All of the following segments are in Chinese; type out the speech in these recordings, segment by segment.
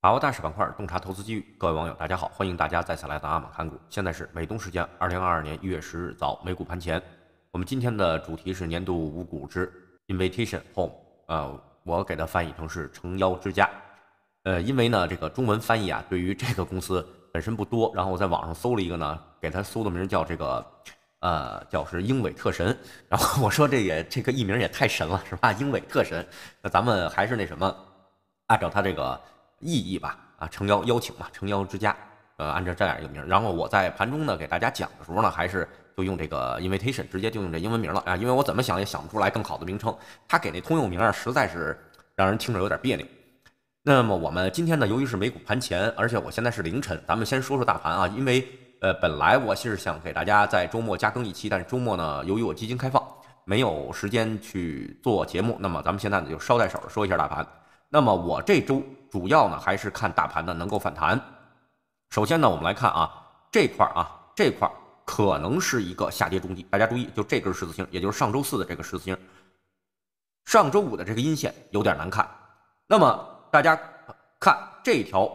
把握大势板块，洞察投资机遇。各位网友，大家好，欢迎大家再次来到阿马看股。现在是美东时间二零二二年一月十日早，美股盘前。我们今天的主题是年度五股之 Invitation Home，啊，我给它翻译成是“诚邀之家”。呃，因为呢，这个中文翻译啊，对于这个公司本身不多。然后我在网上搜了一个呢，给它搜的名叫这个，呃，叫是英伟特神。然后我说这也这个艺名也太神了，是吧？英伟特神。那咱们还是那什么，按照它这个。意义吧啊，诚邀邀请嘛，诚邀之家，呃，按照这样一个名。然后我在盘中呢给大家讲的时候呢，还是就用这个 invitation，直接就用这英文名了啊，因为我怎么想也想不出来更好的名称。它给那通用名啊，实在是让人听着有点别扭。那么我们今天呢，由于是美股盘前，而且我现在是凌晨，咱们先说说大盘啊，因为呃，本来我是想给大家在周末加更一期，但是周末呢，由于我基金开放，没有时间去做节目，那么咱们现在呢就捎带手说一下大盘。那么我这周主要呢还是看大盘呢能够反弹。首先呢，我们来看啊这块儿啊这块儿可能是一个下跌中继，大家注意，就这根十字星，也就是上周四的这个十字星，上周五的这个阴线有点难看。那么大家看这条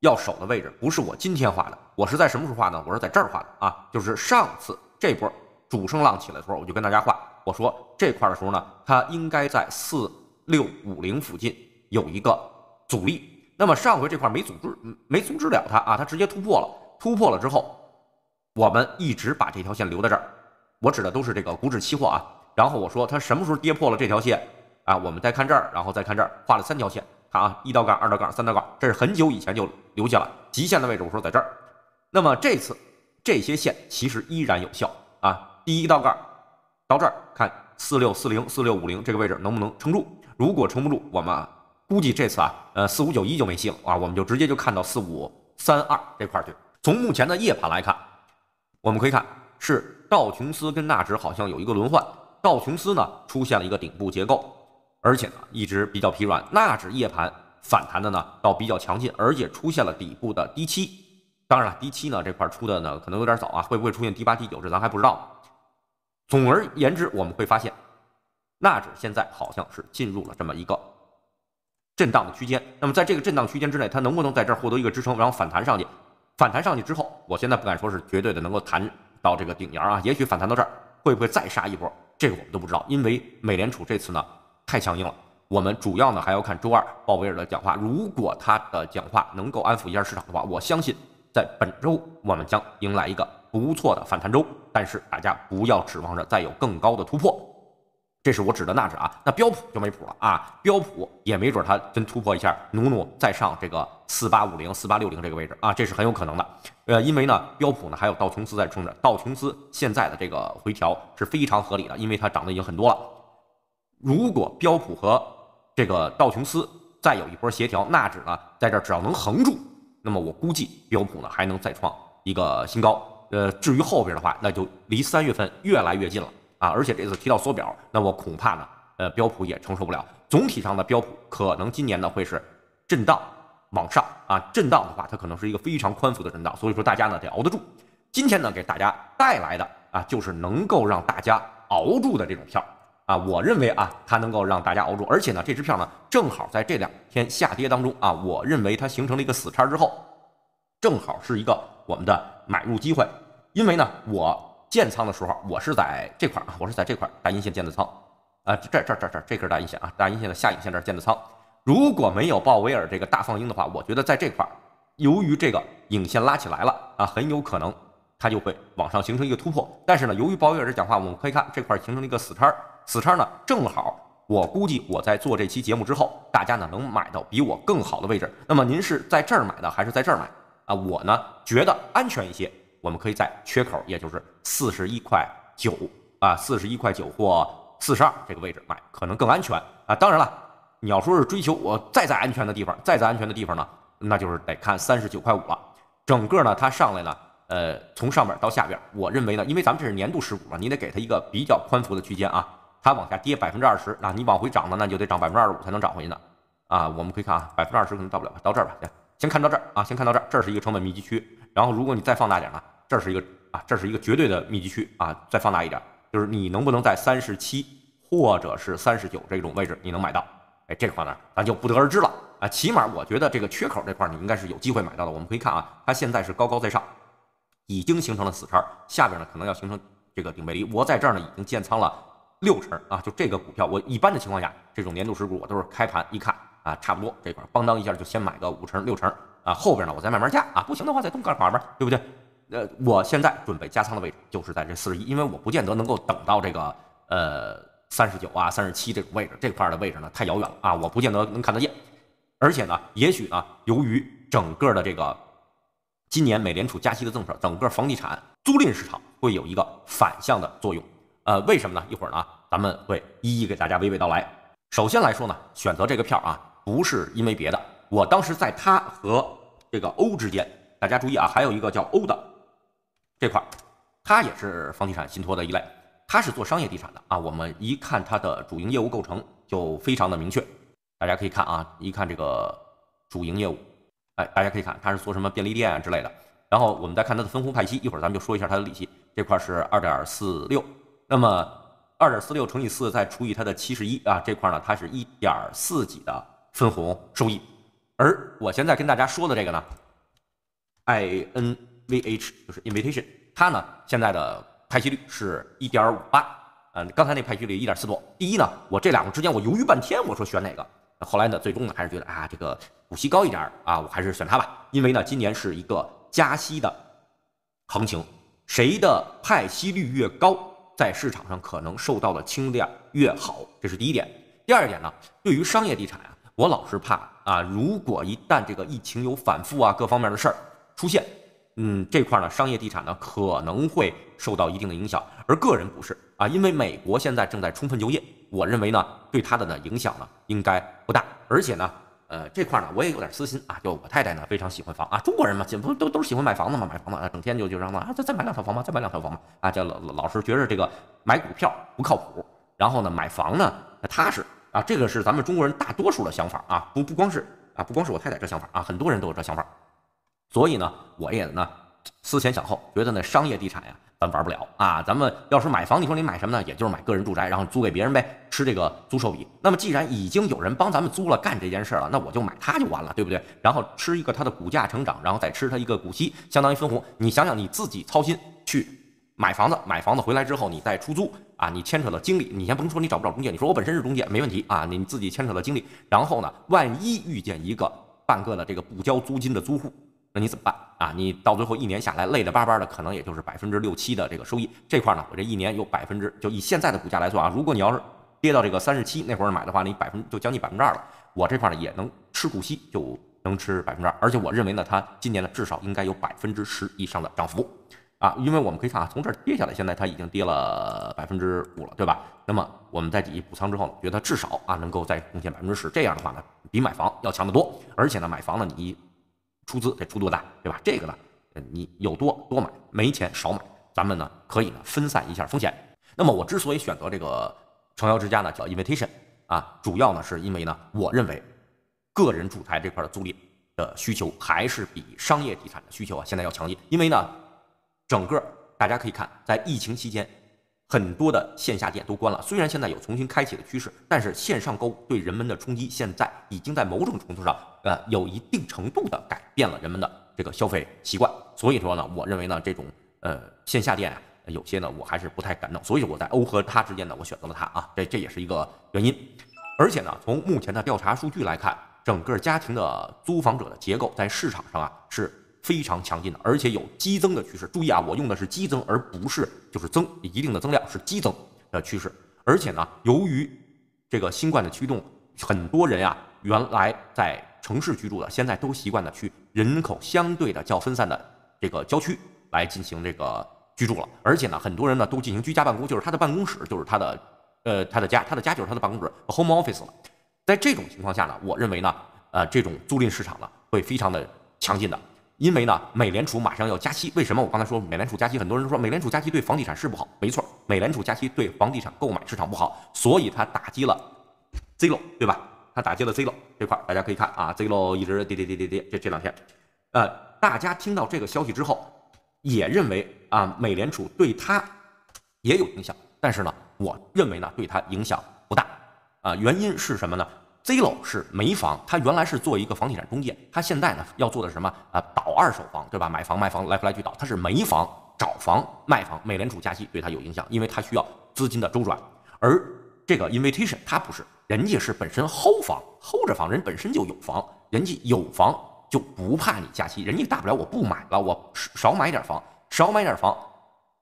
要守的位置，不是我今天画的，我是在什么时候画呢？我是在这儿画的啊，就是上次这波主升浪起来的时候，我就跟大家画，我说这块的时候呢，它应该在四六五零附近。有一个阻力，那么上回这块没阻止，没阻止了它啊，它直接突破了，突破了之后，我们一直把这条线留在这儿，我指的都是这个股指期货啊。然后我说它什么时候跌破了这条线啊？我们再看这儿，然后再看这儿，画了三条线，看啊，一道杠，二道杠，三道杠，这是很久以前就留下了极限的位置，我说在这儿。那么这次这些线其实依然有效啊，第一道杠到这儿，看四六四零、四六五零这个位置能不能撑住？如果撑不住，我们。啊、估计这次啊，呃，四五九一就没戏了啊，我们就直接就看到四五三二这块儿去。从目前的夜盘来看，我们可以看是道琼斯跟纳指好像有一个轮换，道琼斯呢出现了一个顶部结构，而且呢一直比较疲软，纳指夜盘反弹的呢倒比较强劲，而且出现了底部的低七。当然了，低七呢这块出的呢可能有点早啊，会不会出现低八、低九，这咱还不知道。总而言之，我们会发现纳指现在好像是进入了这么一个。震荡的区间，那么在这个震荡区间之内，它能不能在这儿获得一个支撑，然后反弹上去？反弹上去之后，我现在不敢说是绝对的能够弹到这个顶沿啊，也许反弹到这儿会不会再杀一波，这个我们都不知道，因为美联储这次呢太强硬了。我们主要呢还要看周二鲍威尔的讲话，如果他的讲话能够安抚一下市场的话，我相信在本周我们将迎来一个不错的反弹周。但是大家不要指望着再有更高的突破。这是我指的纳指啊，那标普就没谱了啊，标普也没准它真突破一下，努努再上这个四八五零、四八六零这个位置啊，这是很有可能的。呃，因为呢，标普呢还有道琼斯在冲着，道琼斯现在的这个回调是非常合理的，因为它涨得已经很多了。如果标普和这个道琼斯再有一波协调，纳指呢在这只要能横住，那么我估计标普呢还能再创一个新高。呃，至于后边的话，那就离三月份越来越近了。啊，而且这次提到缩表，那我恐怕呢，呃，标普也承受不了。总体上的标普可能今年呢会是震荡往上啊，震荡的话，它可能是一个非常宽幅的震荡，所以说大家呢得熬得住。今天呢给大家带来的啊，就是能够让大家熬住的这种票啊，我认为啊它能够让大家熬住，而且呢这支票呢正好在这两天下跌当中啊，我认为它形成了一个死叉之后，正好是一个我们的买入机会，因为呢我。建仓的时候，我是在这块儿我是在这块儿大阴线建的仓啊，这这这这这根大阴线啊，大阴线的下影线这儿建的仓。如果没有鲍威尔这个大放鹰的话，我觉得在这块儿，由于这个影线拉起来了啊，很有可能它就会往上形成一个突破。但是呢，由于鲍威尔这讲话，我们可以看这块形成了一个死叉，死叉呢，正好我估计我在做这期节目之后，大家呢能买到比我更好的位置。那么您是在这儿买的还是在这儿买啊？我呢觉得安全一些。我们可以在缺口，也就是四十一块九啊，四十一块九或四十二这个位置买，可能更安全啊。当然了，你要说是追求我再在安全的地方，再在安全的地方呢，那就是得看三十九块五了。整个呢，它上来呢，呃，从上边到下边，我认为呢，因为咱们这是年度十股嘛，你得给它一个比较宽幅的区间啊。它往下跌百分之二十那你往回涨呢，那就得涨百分之二十五才能涨回去呢啊。我们可以看啊，百分之二十可能到不了吧，到这儿吧，先先看到这儿啊，先看到这儿，这是一个成本密集区。然后如果你再放大点啊。这是一个啊，这是一个绝对的密集区啊！再放大一点，就是你能不能在三十七或者是三十九这种位置你能买到？哎，这块呢，咱就不得而知了啊！起码我觉得这个缺口这块你应该是有机会买到的。我们可以看啊，它现在是高高在上，已经形成了死叉，下边呢可能要形成这个顶背离。我在这儿呢已经建仓了六成啊！就这个股票，我一般的情况下，这种年度十股我都是开盘一看啊，差不多这块邦当一下就先买个五成六成啊，后边呢我再慢慢加啊，不行的话再动干，法儿，对不对？呃，我现在准备加仓的位置就是在这四十一，因为我不见得能够等到这个呃三十九啊、三十七这种位置，这块儿的位置呢太遥远了啊，我不见得能看得见。而且呢，也许呢，由于整个的这个今年美联储加息的政策，整个房地产租赁市场会有一个反向的作用。呃，为什么呢？一会儿呢，咱们会一一给大家娓娓道来。首先来说呢，选择这个票啊，不是因为别的，我当时在它和这个欧之间，大家注意啊，还有一个叫欧的。这块儿，它也是房地产信托的一类，它是做商业地产的啊。我们一看它的主营业务构成就非常的明确，大家可以看啊，一看这个主营业务，哎，大家可以看它是做什么便利店啊之类的。然后我们再看它的分红派息，一会儿咱们就说一下它的利息，这块是二点四六，那么二点四六乘以四再除以它的七十一啊，这块呢它是一点四几的分红收益。而我现在跟大家说的这个呢，IN。VH 就是 invitation，它呢现在的派息率是一点五八，嗯，刚才那派息率一点四多。第一呢，我这两个之间我犹豫半天，我说选哪个？后来呢，最终呢还是觉得啊，这个股息高一点啊，我还是选它吧。因为呢，今年是一个加息的行情，谁的派息率越高，在市场上可能受到的青睐越好，这是第一点。第二点呢，对于商业地产啊，我老是怕啊，如果一旦这个疫情有反复啊，各方面的事儿出现。嗯，这块呢，商业地产呢可能会受到一定的影响，而个人不是啊，因为美国现在正在充分就业，我认为呢，对他的呢影响呢应该不大，而且呢，呃，这块呢我也有点私心啊，就我太太呢非常喜欢房啊，中国人嘛，不都都是喜欢买房子嘛，买房子啊，整天就就让他啊再再买两套房嘛，再买两套房嘛，啊，叫老老是觉得这个买股票不靠谱，然后呢买房呢踏实啊，这个是咱们中国人大多数的想法啊，不不光是啊，不光是我太太这想法啊，很多人都有这想法。所以呢，我也呢思前想后，觉得呢商业地产呀，咱玩不了啊。咱们要是买房，你说你买什么呢？也就是买个人住宅，然后租给别人呗，吃这个租售比。那么既然已经有人帮咱们租了干这件事了，那我就买它就完了，对不对？然后吃一个它的股价成长，然后再吃它一个股息，相当于分红。你想想你自己操心去买房子，买房子回来之后你再出租啊，你牵扯到精力，你先甭说你找不找中介，你说我本身是中介没问题啊，你自己牵扯到精力。然后呢，万一遇见一个半个的这个不交租金的租户。那你怎么办啊？你到最后一年下来累得巴巴的，可能也就是百分之六七的这个收益。这块呢，我这一年有百分之，就以现在的股价来说啊，如果你要是跌到这个三十七那会儿买的话，你百分就将近百分之二了。我这块呢也能吃股息，就能吃百分之二，而且我认为呢，它今年呢至少应该有百分之十以上的涨幅啊，因为我们可以看啊，从这儿跌下来，现在它已经跌了百分之五了，对吧？那么我们在继续补仓之后呢，觉得它至少啊能够再贡献百分之十，这样的话呢，比买房要强得多，而且呢，买房呢你。出资得出多大，对吧？这个呢，你有多多买，没钱少买。咱们呢，可以呢分散一下风险。那么我之所以选择这个诚邀之家呢，叫 Invitation 啊，主要呢是因为呢，我认为个人住宅这块的租赁的需求还是比商业地产的需求啊现在要强劲，因为呢，整个大家可以看，在疫情期间。很多的线下店都关了，虽然现在有重新开启的趋势，但是线上购物对人们的冲击现在已经在某种程度上，呃，有一定程度的改变了人们的这个消费习惯。所以说呢，我认为呢，这种呃线下店啊，有些呢我还是不太敢弄。所以我在欧和它之间呢，我选择了它啊，这这也是一个原因。而且呢，从目前的调查数据来看，整个家庭的租房者的结构在市场上啊是。非常强劲的，而且有激增的趋势。注意啊，我用的是激增，而不是就是增一定的增量是激增的趋势。而且呢，由于这个新冠的驱动，很多人啊，原来在城市居住的，现在都习惯的去人口相对的较分散的这个郊区来进行这个居住了。而且呢，很多人呢都进行居家办公，就是他的办公室就是他的呃他的家，他的家就是他的办公室，home office 了。在这种情况下呢，我认为呢，呃，这种租赁市场呢会非常的强劲的。因为呢，美联储马上要加息，为什么我刚才说美联储加息？很多人说美联储加息对房地产是不好，没错，美联储加息对房地产购买市场不好，所以它打击了 Z 股，对吧？它打击了 Z 股这块，大家可以看啊，Z 股一直跌跌跌跌跌，这这两天，呃，大家听到这个消息之后，也认为啊，美联储对它也有影响，但是呢，我认为呢，对它影响不大啊，原因是什么呢？z i l l o 是没房，他原来是做一个房地产中介，他现在呢要做的什么啊？倒二手房，对吧？买房、卖房来来去倒，他是没房找房卖房。美联储加息对他有影响，因为他需要资金的周转。而这个 Invitation 他不是，人家是本身 Hold 房 Hold 着房，人本身就有房，人家有房就不怕你加息，人家大不了我不买了，我少买点房，少买点房。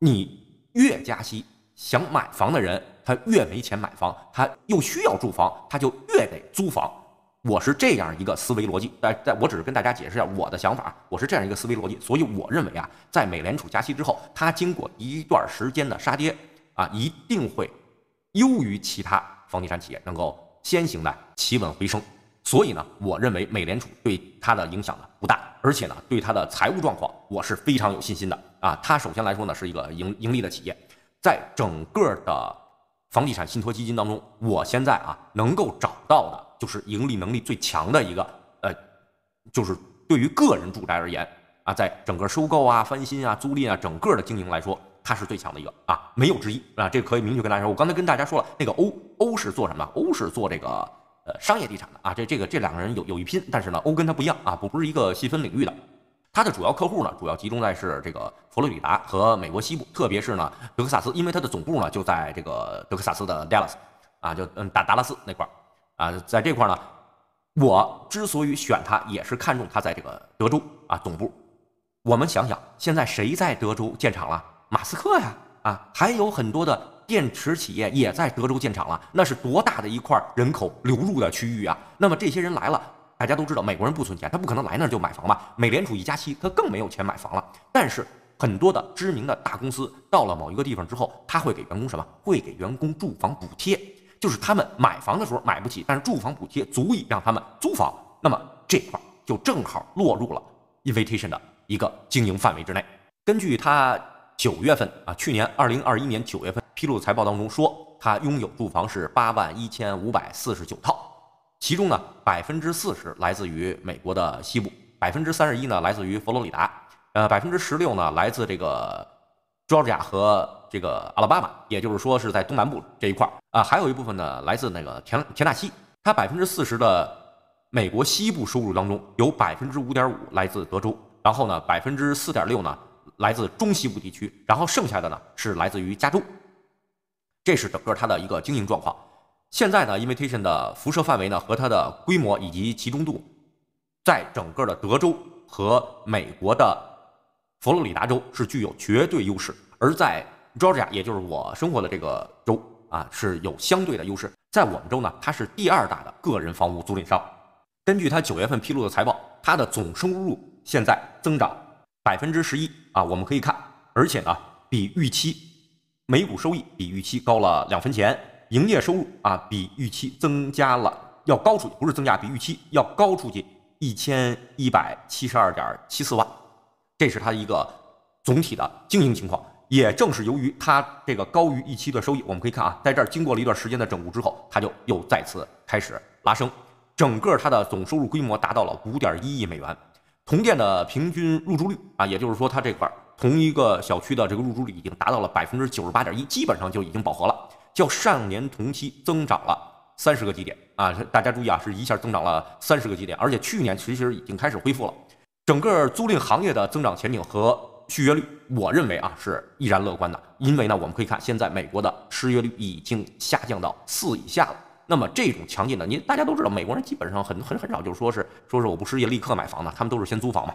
你越加息，想买房的人。他越没钱买房，他又需要住房，他就越得租房。我是这样一个思维逻辑，但但我只是跟大家解释一下我的想法。我是这样一个思维逻辑，所以我认为啊，在美联储加息之后，它经过一段时间的杀跌啊，一定会优于其他房地产企业，能够先行的企稳回升。所以呢，我认为美联储对它的影响呢不大，而且呢，对它的财务状况我是非常有信心的啊。它首先来说呢是一个盈盈利的企业，在整个的。房地产信托基金当中，我现在啊能够找到的就是盈利能力最强的一个，呃，就是对于个人住宅而言啊，在整个收购啊、翻新啊、租赁啊整个的经营来说，它是最强的一个啊，没有之一啊。这个可以明确跟大家说，我刚才跟大家说了，那个欧欧是做什么？欧是做这个呃商业地产的啊，这这个这两个人有有一拼，但是呢，欧跟他不一样啊，不不是一个细分领域的。它的主要客户呢，主要集中在是这个佛罗里达和美国西部，特别是呢德克萨斯，因为它的总部呢就在这个德克萨斯的 Dallas，啊，就嗯达达拉斯那块儿，啊，在这块儿呢，我之所以选它，也是看中它在这个德州啊总部。我们想想，现在谁在德州建厂了？马斯克呀，啊，还有很多的电池企业也在德州建厂了，那是多大的一块人口流入的区域啊！那么这些人来了。大家都知道，美国人不存钱，他不可能来那就买房吧？美联储一加息，他更没有钱买房了。但是很多的知名的大公司到了某一个地方之后，他会给员工什么？会给员工住房补贴，就是他们买房的时候买不起，但是住房补贴足以让他们租房。那么这块就正好落入了 i n v i t a t i o n 的一个经营范围之内。根据他九月份啊，去年二零二一年九月份披露的财报当中说，他拥有住房是八万一千五百四十九套。其中呢，百分之四十来自于美国的西部，百分之三十一呢来自于佛罗里达，呃，百分之十六呢来自这个乔治亚和这个阿拉巴马，也就是说是在东南部这一块儿啊，还有一部分呢来自那个田田纳西。它百分之四十的美国西部收入当中，有百分之五点五来自德州，然后呢，百分之四点六呢来自中西部地区，然后剩下的呢是来自于加州，这是整个它的一个经营状况。现在呢，Invitation 的辐射范围呢和它的规模以及集中度，在整个的德州和美国的佛罗里达州是具有绝对优势，而在 Georgia，也就是我生活的这个州啊，是有相对的优势。在我们州呢，它是第二大的个人房屋租赁商。根据它九月份披露的财报，它的总收入现在增长百分之十一啊，我们可以看，而且呢，比预期每股收益比预期高了两分钱。营业收入啊，比预期增加了，要高出去，不是增加，比预期要高出去一千一百七十二点七四万，这是它一个总体的经营情况。也正是由于它这个高于预期的收益，我们可以看啊，在这儿经过了一段时间的整固之后，它就又再次开始拉升。整个它的总收入规模达到了五点一亿美元，同店的平均入住率啊，也就是说它这块同一个小区的这个入住率已经达到了百分之九十八点一，基本上就已经饱和了。较上年同期增长了三十个基点啊！大家注意啊，是一下增长了三十个基点，而且去年其实已经开始恢复了。整个租赁行业的增长前景和续约率，我认为啊是依然乐观的。因为呢，我们可以看现在美国的失业率已经下降到四以下了。那么这种强劲的，你大家都知道，美国人基本上很很很少就是说是说是我不失业立刻买房的，他们都是先租房嘛。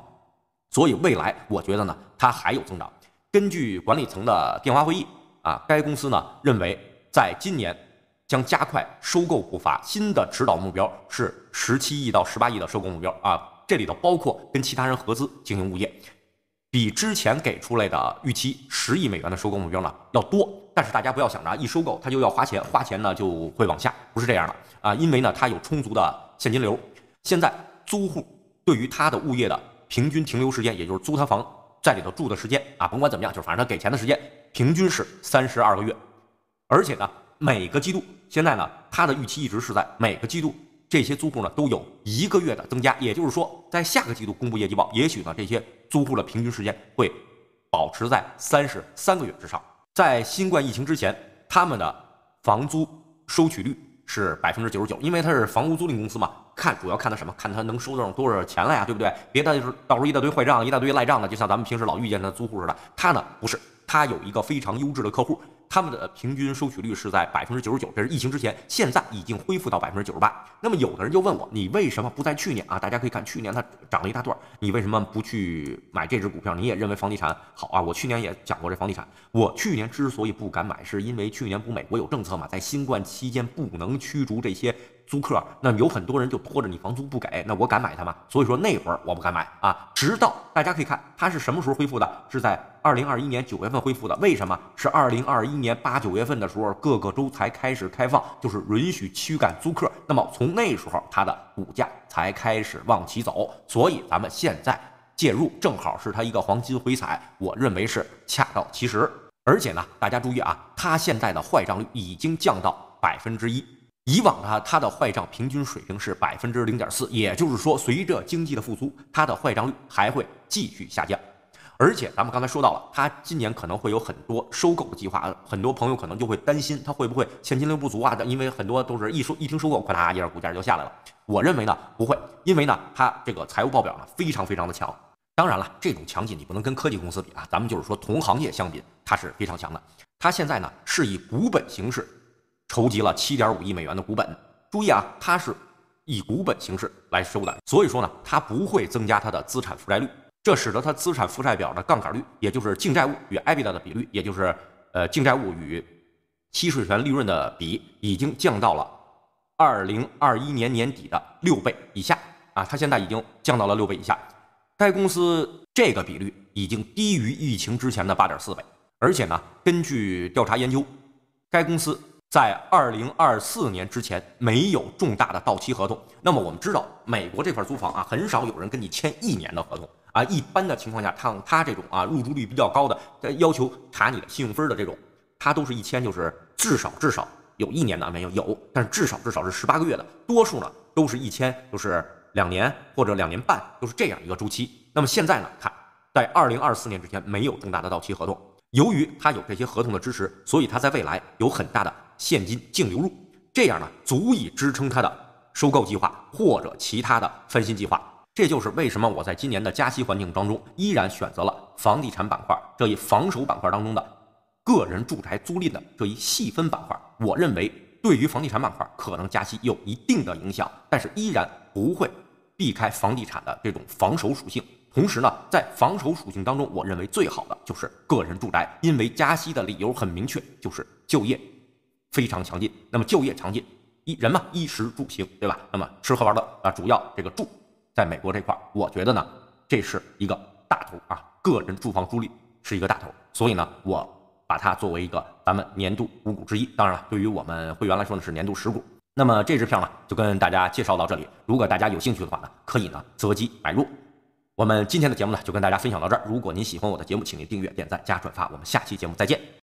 所以未来我觉得呢，它还有增长。根据管理层的电话会议啊，该公司呢认为。在今年，将加快收购步伐。新的指导目标是十七亿到十八亿的收购目标啊，这里头包括跟其他人合资经营物业，比之前给出来的预期十亿美元的收购目标呢要多。但是大家不要想着啊，一收购他就要花钱，花钱呢就会往下，不是这样的啊，因为呢他有充足的现金流。现在租户对于他的物业的平均停留时间，也就是租他房在里头住的时间啊，甭管怎么样，就是反正他给钱的时间平均是三十二个月。而且呢，每个季度现在呢，他的预期一直是在每个季度这些租户呢都有一个月的增加。也就是说，在下个季度公布业绩报，也许呢这些租户的平均时间会保持在三十三个月之上。在新冠疫情之前，他们的房租收取率是百分之九十九，因为他是房屋租赁公司嘛，看主要看他什么，看他能收到多少钱了呀，对不对？别到时候到时候一大堆坏账、一大堆赖账的，就像咱们平时老遇见的租户似的。他呢不是，他有一个非常优质的客户。他们的平均收取率是在百分之九十九，这是疫情之前，现在已经恢复到百分之九十八。那么，有的人就问我，你为什么不在去年啊？大家可以看去年它涨了一大段，你为什么不去买这只股票？你也认为房地产好啊？我去年也讲过这房地产，我去年之所以不敢买，是因为去年不美国有政策嘛，在新冠期间不能驱逐这些。租客，那有很多人就拖着你房租不给，那我敢买它吗？所以说那会儿我不敢买啊。直到大家可以看它是什么时候恢复的，是在二零二一年九月份恢复的。为什么？是二零二一年八九月份的时候，各个州才开始开放，就是允许驱赶租客。那么从那时候它的股价才开始往起走。所以咱们现在介入，正好是它一个黄金回踩，我认为是恰到其时。而且呢，大家注意啊，它现在的坏账率已经降到百分之一。以往呢，它的坏账平均水平是百分之零点四，也就是说，随着经济的复苏，它的坏账率还会继续下降。而且，咱们刚才说到了，它今年可能会有很多收购的计划，很多朋友可能就会担心它会不会现金流不足啊？因为很多都是一收一听收购，咔啦一下股价就下来了。我认为呢，不会，因为呢，它这个财务报表呢非常非常的强。当然了，这种强劲你不能跟科技公司比啊，咱们就是说同行业相比，它是非常强的。它现在呢是以股本形式。筹集了七点五亿美元的股本。注意啊，它是以股本形式来收的，所以说呢，它不会增加它的资产负债率。这使得它资产负债表的杠杆率，也就是净债务与 EBITDA 的比率，也就是呃净债务与期税权利润的比，已经降到了二零二一年年底的六倍以下啊。它现在已经降到了六倍以下。该公司这个比率已经低于疫情之前的八点四倍，而且呢，根据调查研究，该公司。在二零二四年之前没有重大的到期合同，那么我们知道美国这块租房啊，很少有人跟你签一年的合同啊。一般的情况下，他他这种啊入住率比较高的，要求查你的信用分的这种，他都是一签就是至少至少有一年的，没有有，但是至少至少是十八个月的，多数呢都是一签就是两年或者两年半，都是这样一个周期。那么现在呢，看在二零二四年之前没有重大的到期合同，由于他有这些合同的支持，所以他在未来有很大的。现金净流入，这样呢足以支撑它的收购计划或者其他的翻新计划。这就是为什么我在今年的加息环境当中，依然选择了房地产板块这一防守板块当中的个人住宅租赁的这一细分板块。我认为对于房地产板块可能加息有一定的影响，但是依然不会避开房地产的这种防守属性。同时呢，在防守属性当中，我认为最好的就是个人住宅，因为加息的理由很明确，就是就业。非常强劲。那么就业强劲，一人嘛，衣食住行，对吧？那么吃喝玩乐啊，主要这个住，在美国这块，我觉得呢，这是一个大头啊，个人住房租赁是一个大头。所以呢，我把它作为一个咱们年度五股之一。当然了，对于我们会员来说呢，是年度十股。那么这支票呢，就跟大家介绍到这里。如果大家有兴趣的话呢，可以呢择机买入。我们今天的节目呢，就跟大家分享到这儿。如果您喜欢我的节目，请您订阅、点赞、加转发。我们下期节目再见。